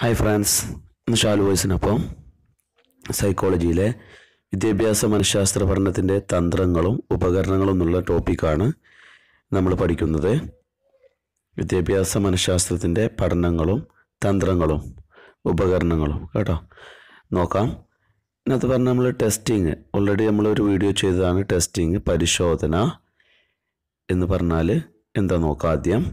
hi France ഇന്ന് ഷാലു വോയ്സിനൊപ്പം സൈക്കോളജിയിലെ വിദ്യാഭ്യാസ മനഃശാസ്ത്ര പഠനത്തിൻ്റെ തന്ത്രങ്ങളും ഉപകരണങ്ങളും എന്നുള്ള ടോപ്പിക്കാണ് നമ്മൾ പഠിക്കുന്നത് വിദ്യാഭ്യാസ മനഃശാസ്ത്രത്തിൻ്റെ പഠനങ്ങളും തന്ത്രങ്ങളും ഉപകരണങ്ങളും കേട്ടോ നോക്കാം ഇന്നത്ത് പറഞ്ഞ നമ്മൾ ടെസ്റ്റിങ് ഓൾറെഡി നമ്മളൊരു വീഡിയോ ചെയ്തതാണ് ടെസ്റ്റിങ് പരിശോധന എന്ന് പറഞ്ഞാൽ എന്താ നോക്കാം ആദ്യം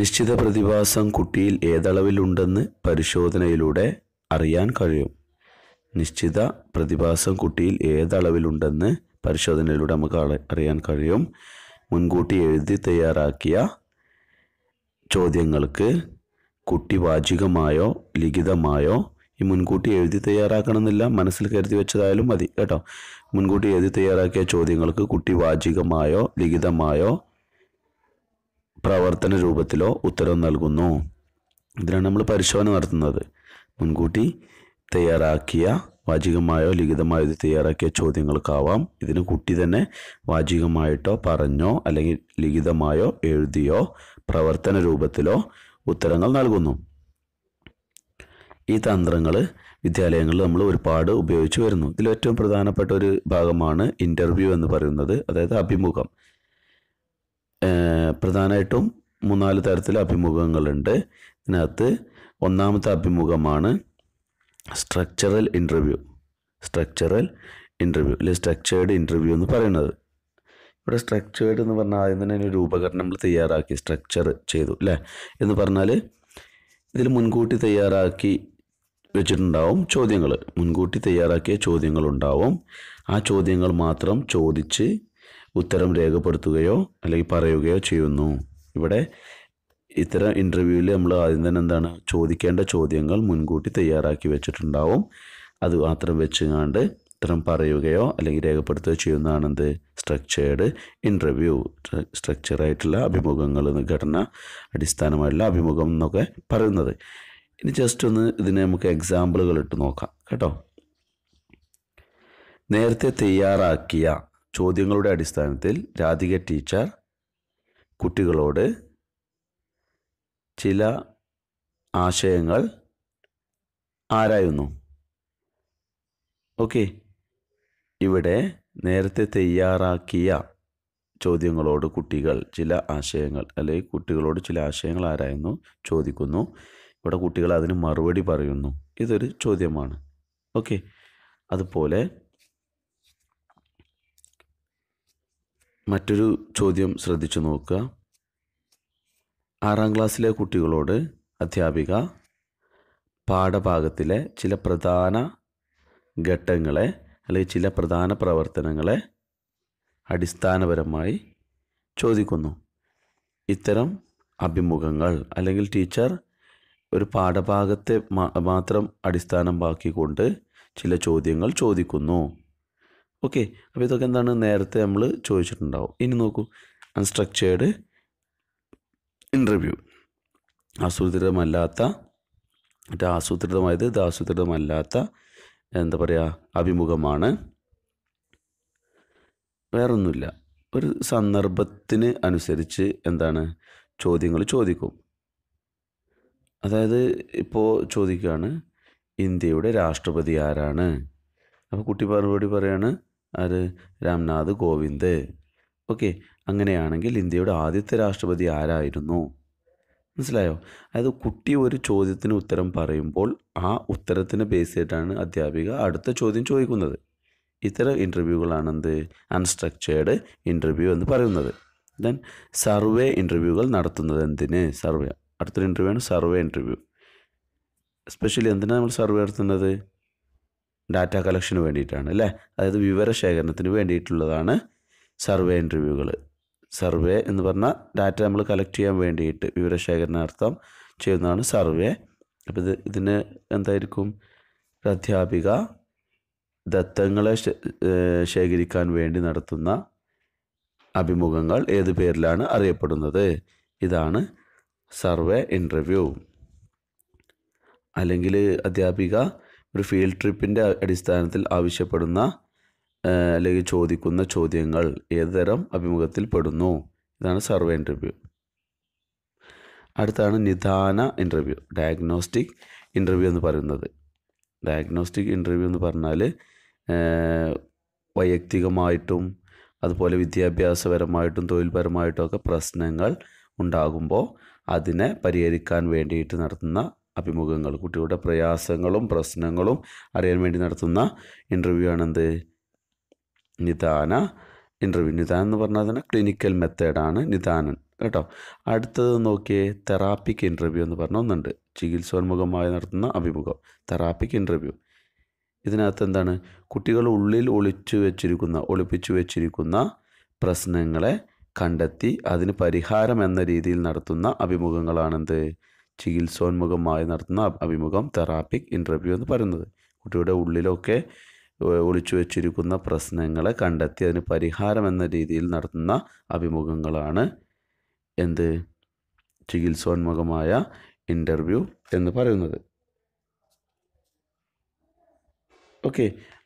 നിശ്ചിത പ്രതിഭാസം കുട്ടിയിൽ ഏതളവിലുണ്ടെന്ന് പരിശോധനയിലൂടെ അറിയാൻ കഴിയും നിശ്ചിത പ്രതിഭാസം കുട്ടിയിൽ ഏതളവിലുണ്ടെന്ന് പരിശോധനയിലൂടെ നമുക്ക് അറിയാൻ കഴിയും മുൻകൂട്ടി എഴുതി തയ്യാറാക്കിയ ചോദ്യങ്ങൾക്ക് കുട്ടി വാചികമായോ ലിഖിതമായോ ഈ മുൻകൂട്ടി എഴുതി തയ്യാറാക്കണമെന്നില്ല മനസ്സിൽ കരുതി വെച്ചതായാലും മതി കേട്ടോ മുൻകൂട്ടി എഴുതി തയ്യാറാക്കിയ ചോദ്യങ്ങൾക്ക് കുട്ടി വാചികമായോ ലിഖിതമായോ പ്രവർത്തന രൂപത്തിലോ ഉത്തരവ് നൽകുന്നു ഇതിനാണ് നമ്മൾ പരിശോധന നടത്തുന്നത് മുൻകൂട്ടി തയ്യാറാക്കിയ വാചികമായോ ലിഖിതമായോ ഇത് തയ്യാറാക്കിയ ചോദ്യങ്ങൾക്കാവാം ഇതിന് കുട്ടി തന്നെ വാചികമായിട്ടോ പറഞ്ഞോ അല്ലെങ്കിൽ ലിഖിതമായോ എഴുതിയോ പ്രവർത്തന രൂപത്തിലോ ഉത്തരങ്ങൾ നൽകുന്നു ഈ തന്ത്രങ്ങൾ വിദ്യാലയങ്ങളിൽ നമ്മൾ ഒരുപാട് ഉപയോഗിച്ചു വരുന്നു ഇതിൽ ഏറ്റവും പ്രധാനപ്പെട്ട ഒരു ഭാഗമാണ് ഇൻ്റർവ്യൂ എന്ന് പറയുന്നത് അതായത് അഭിമുഖം പ്രധാനമായിട്ടും മൂന്നാല് തരത്തിലെ അഭിമുഖങ്ങളുണ്ട് ഇതിനകത്ത് ഒന്നാമത്തെ അഭിമുഖമാണ് സ്ട്രക്ചറൽ ഇൻ്റർവ്യൂ സ്ട്രക്ചറൽ ഇൻ്റർവ്യൂ അല്ലെങ്കിൽ സ്ട്രക്ചേർഡ് ഇൻ്റർവ്യൂ എന്ന് പറയുന്നത് ഇവിടെ സ്ട്രക്ചേർഡ് എന്ന് പറഞ്ഞാൽ ആദ്യം തന്നെ ഒരു രൂപകരണം നമ്മൾ തയ്യാറാക്കി സ്ട്രക്ചർ ചെയ്തു അല്ലേ എന്ന് പറഞ്ഞാൽ ഇതിൽ മുൻകൂട്ടി തയ്യാറാക്കി വെച്ചിട്ടുണ്ടാവും ചോദ്യങ്ങൾ മുൻകൂട്ടി തയ്യാറാക്കിയ ചോദ്യങ്ങളുണ്ടാവും ആ ചോദ്യങ്ങൾ മാത്രം ചോദിച്ച് ഉത്തരം രേഖപ്പെടുത്തുകയോ അല്ലെങ്കിൽ പറയുകയോ ചെയ്യുന്നു ഇവിടെ ഇത്തരം ഇൻ്റർവ്യൂവിൽ നമ്മൾ ആദ്യം തന്നെ എന്താണ് ചോദിക്കേണ്ട ചോദ്യങ്ങൾ മുൻകൂട്ടി തയ്യാറാക്കി വെച്ചിട്ടുണ്ടാവും അത് മാത്രം വെച്ചുകൊണ്ട് ഇത്തരം പറയുകയോ അല്ലെങ്കിൽ രേഖപ്പെടുത്തുകയോ ചെയ്യുന്നതാണ് എന്ത് സ്ട്രക്ചേർഡ് ഇൻ്റർവ്യൂ സ്ട്രക്ചറായിട്ടുള്ള അഭിമുഖങ്ങൾ ഘടന അടിസ്ഥാനമായിട്ടുള്ള അഭിമുഖം എന്നൊക്കെ പറയുന്നത് ഇനി ജസ്റ്റ് ഒന്ന് ഇതിനെ നമുക്ക് എക്സാമ്പിളുകൾ ഇട്ട് നോക്കാം കേട്ടോ നേരത്തെ തയ്യാറാക്കിയ ചോദ്യങ്ങളുടെ അടിസ്ഥാനത്തിൽ രാധിക ടീച്ചർ കുട്ടികളോട് ചില ആശയങ്ങൾ ആരായുന്നു ഓക്കെ ഇവിടെ നേരത്തെ തയ്യാറാക്കിയ ചോദ്യങ്ങളോട് കുട്ടികൾ ചില ആശയങ്ങൾ അല്ലെങ്കിൽ കുട്ടികളോട് ചില ആശയങ്ങൾ ആരായുന്നു ചോദിക്കുന്നു ഇവിടെ കുട്ടികൾ അതിന് മറുപടി പറയുന്നു ഇതൊരു ചോദ്യമാണ് ഓക്കെ അതുപോലെ മറ്റൊരു ചോദ്യം ശ്രദ്ധിച്ചു നോക്കുക ആറാം ക്ലാസ്സിലെ കുട്ടികളോട് അധ്യാപിക പാഠഭാഗത്തിലെ ചില പ്രധാന ഘട്ടങ്ങളെ അല്ലെങ്കിൽ ചില പ്രധാന പ്രവർത്തനങ്ങളെ അടിസ്ഥാനപരമായി ചോദിക്കുന്നു ഇത്തരം അഭിമുഖങ്ങൾ അല്ലെങ്കിൽ ടീച്ചർ ഒരു പാഠഭാഗത്തെ മാത്രം അടിസ്ഥാനമാക്കിക്കൊണ്ട് ചില ചോദ്യങ്ങൾ ചോദിക്കുന്നു ഓക്കെ അപ്പോൾ ഇതൊക്കെ എന്താണ് നേരത്തെ നമ്മൾ ചോദിച്ചിട്ടുണ്ടാവും ഇനി നോക്കൂ അൺസ്ട്രക്ചേർഡ് ഇൻ്റർവ്യൂ ആസൂത്രിതമല്ലാത്ത മറ്റേ ആസൂത്രിതമായത് ഇത് ആസൂത്രിതമല്ലാത്ത എന്താ പറയുക അഭിമുഖമാണ് വേറൊന്നുമില്ല ഒരു സന്ദർഭത്തിന് അനുസരിച്ച് എന്താണ് ചോദ്യങ്ങൾ ചോദിക്കും അതായത് ഇപ്പോൾ ചോദിക്കുകയാണ് ഇന്ത്യയുടെ രാഷ്ട്രപതി ആരാണ് അപ്പോൾ കുട്ടി മറുപടി പറയാണ് ആര് രാംനാഥ് കോവിന്ദ് ഓക്കെ അങ്ങനെയാണെങ്കിൽ ഇന്ത്യയുടെ ആദ്യത്തെ രാഷ്ട്രപതി ആരായിരുന്നു മനസ്സിലായോ അതായത് കുട്ടി ഒരു ചോദ്യത്തിന് ഉത്തരം പറയുമ്പോൾ ആ ഉത്തരത്തിന് ബേസ് ചെയ്തിട്ടാണ് അധ്യാപിക അടുത്ത ചോദ്യം ചോദിക്കുന്നത് ഇത്തരം ഇൻ്റർവ്യൂകളാണ് എന്ത് അൺസ്ട്രക്ചേർഡ് ഇൻ്റർവ്യൂ എന്ന് പറയുന്നത് ദെൻ സർവേ ഇൻ്റർവ്യൂകൾ നടത്തുന്നത് എന്തിന് സർവേ അടുത്തൊരു ഇൻ്റർവ്യൂ ആണ് സർവേ ഇൻ്റർവ്യൂ സ്പെഷ്യലി എന്തിനാണ് നമ്മൾ സർവേ നടത്തുന്നത് ഡാറ്റ കളക്ഷന് വേണ്ടിയിട്ടാണ് അല്ലേ അതായത് വിവരശേഖരണത്തിന് വേണ്ടിയിട്ടുള്ളതാണ് സർവേ ഇൻ്റർവ്യൂകൾ സർവേ എന്ന് പറഞ്ഞാൽ ഡാറ്റ നമ്മൾ കളക്ട് ചെയ്യാൻ വേണ്ടിയിട്ട് വിവരശേഖരണാർത്ഥം ചെയ്യുന്നതാണ് സർവേ അപ്പോൾ ഇത് ഇതിന് എന്തായിരിക്കും അധ്യാപിക ദത്തങ്ങളെ ശേഖരിക്കാൻ വേണ്ടി നടത്തുന്ന അഭിമുഖങ്ങൾ ഏത് പേരിലാണ് അറിയപ്പെടുന്നത് ഇതാണ് സർവേ ഇൻ്റർവ്യൂ അല്ലെങ്കിൽ അധ്യാപിക ഒരു ഫീൽഡ് ട്രിപ്പിൻ്റെ അടിസ്ഥാനത്തിൽ ആവശ്യപ്പെടുന്ന അല്ലെങ്കിൽ ചോദിക്കുന്ന ചോദ്യങ്ങൾ തരം അഭിമുഖത്തിൽ പെടുന്നു ഇതാണ് സർവേ ഇൻ്റർവ്യൂ അടുത്താണ് നിദാന ഇൻ്റർവ്യൂ ഡയഗ്നോസ്റ്റിക് ഇൻ്റർവ്യൂ എന്ന് പറയുന്നത് ഡയഗ്നോസ്റ്റിക് ഇൻ്റർവ്യൂ എന്ന് പറഞ്ഞാൽ വൈയക്തികമായിട്ടും അതുപോലെ വിദ്യാഭ്യാസപരമായിട്ടും തൊഴിൽപരമായിട്ടും ഒക്കെ പ്രശ്നങ്ങൾ ഉണ്ടാകുമ്പോൾ അതിനെ പരിഹരിക്കാൻ വേണ്ടിയിട്ട് നടത്തുന്ന അഭിമുഖങ്ങൾ കുട്ടികളുടെ പ്രയാസങ്ങളും പ്രശ്നങ്ങളും അറിയാൻ വേണ്ടി നടത്തുന്ന ഇൻ്റർവ്യൂ ആണെന്ത് നിദാന ഇൻ്റർവ്യൂ നിദാനം എന്ന് പറഞ്ഞാൽ തന്നെ ക്ലിനിക്കൽ മെത്തേഡാണ് നിദാനൻ കേട്ടോ അടുത്തത് നോക്കിയേ തെറാപ്പിക് ഇൻ്റർവ്യൂ എന്ന് പറഞ്ഞ ഒന്നുണ്ട് ചികിത്സോന്മുഖമായി നടത്തുന്ന അഭിമുഖം തെറാപ്പിക് ഇൻ്റർവ്യൂ ഇതിനകത്ത് എന്താണ് കുട്ടികൾ ഉള്ളിൽ ഒളിച്ചു വെച്ചിരിക്കുന്ന ഒളിപ്പിച്ചു വെച്ചിരിക്കുന്ന പ്രശ്നങ്ങളെ കണ്ടെത്തി അതിന് പരിഹാരം എന്ന രീതിയിൽ നടത്തുന്ന അഭിമുഖങ്ങളാണെന്ത് ചികിത്സോന്മുഖമായി നടത്തുന്ന അഭിമുഖം തെറാപ്പിക് ഇൻ്റർവ്യൂ എന്ന് പറയുന്നത് കുട്ടിയുടെ ഉള്ളിലൊക്കെ ഒളിച്ചു വച്ചിരിക്കുന്ന പ്രശ്നങ്ങളെ കണ്ടെത്തി അതിന് പരിഹാരം എന്ന രീതിയിൽ നടത്തുന്ന അഭിമുഖങ്ങളാണ് എന്ത് ചികിത്സോന്മുഖമായ ഇൻ്റർവ്യൂ എന്ന് പറയുന്നത് ഓക്കെ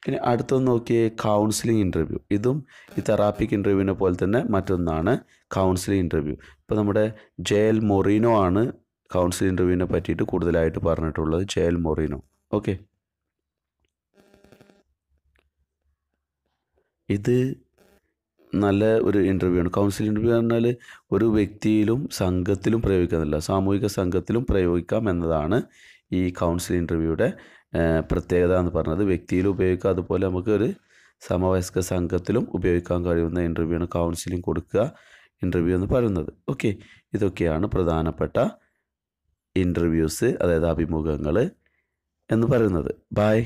ഇനി അടുത്തത് നോക്കിയേ കൗൺസിലിംഗ് ഇൻ്റർവ്യൂ ഇതും ഈ തെറാപ്പിക് ഇൻ്റർവ്യൂവിനെ പോലെ തന്നെ മറ്റൊന്നാണ് കൗൺസിലിംഗ് ഇൻ്റർവ്യൂ ഇപ്പോൾ നമ്മുടെ ജയൽ മൊറീനോ ആണ് കൗൺസിൽ ഇൻ്റർവ്യൂവിനെ പറ്റിയിട്ട് കൂടുതലായിട്ട് പറഞ്ഞിട്ടുള്ളത് ചേൽ മൊറീനോ ഓക്കെ ഇത് നല്ല ഒരു ഇൻ്റർവ്യൂ ആണ് കൗൺസിൽ ഇൻ്റർവ്യൂ പറഞ്ഞാൽ ഒരു വ്യക്തിയിലും സംഘത്തിലും പ്രയോഗിക്കുന്നില്ല സാമൂഹിക സംഘത്തിലും പ്രയോഗിക്കാം എന്നതാണ് ഈ കൗൺസിൽ ഇൻ്റർവ്യൂയുടെ പ്രത്യേകത എന്ന് പറഞ്ഞത് വ്യക്തിയിൽ ഉപയോഗിക്കുക അതുപോലെ നമുക്ക് ഒരു സമവയസ്ക സംഘത്തിലും ഉപയോഗിക്കാൻ കഴിയുന്ന ഇൻ്റർവ്യൂ ആണ് കൗൺസിലിംഗ് കൊടുക്കുക ഇൻ്റർവ്യൂ എന്ന് പറയുന്നത് ഓക്കെ ഇതൊക്കെയാണ് പ്രധാനപ്പെട്ട ഇൻ്റർവ്യൂസ് അതായത് അഭിമുഖങ്ങൾ എന്ന് പറയുന്നത് ബൈ